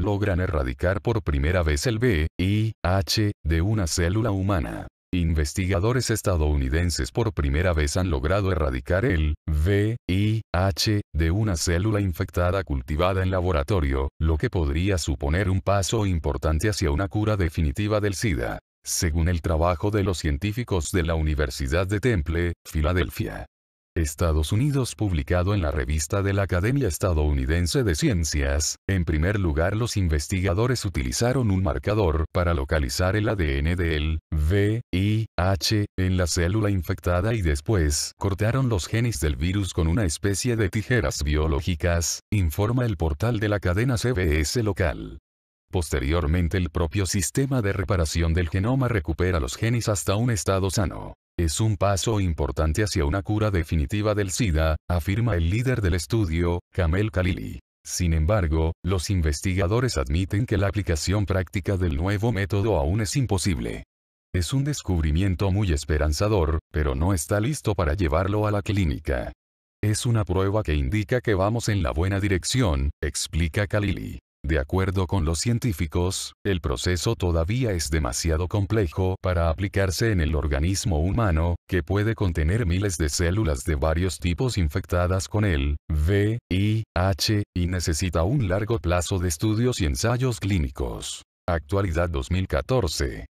logran erradicar por primera vez el VIH de una célula humana. Investigadores estadounidenses por primera vez han logrado erradicar el VIH de una célula infectada cultivada en laboratorio, lo que podría suponer un paso importante hacia una cura definitiva del SIDA, según el trabajo de los científicos de la Universidad de Temple, Filadelfia. Estados Unidos publicado en la revista de la Academia Estadounidense de Ciencias. En primer lugar los investigadores utilizaron un marcador para localizar el ADN del VIH en la célula infectada y después cortaron los genes del virus con una especie de tijeras biológicas, informa el portal de la cadena CBS local. Posteriormente el propio sistema de reparación del genoma recupera los genes hasta un estado sano. Es un paso importante hacia una cura definitiva del SIDA, afirma el líder del estudio, Kamel Khalili. Sin embargo, los investigadores admiten que la aplicación práctica del nuevo método aún es imposible. Es un descubrimiento muy esperanzador, pero no está listo para llevarlo a la clínica. Es una prueba que indica que vamos en la buena dirección, explica Khalili. De acuerdo con los científicos, el proceso todavía es demasiado complejo para aplicarse en el organismo humano, que puede contener miles de células de varios tipos infectadas con el VIH, y necesita un largo plazo de estudios y ensayos clínicos. Actualidad 2014.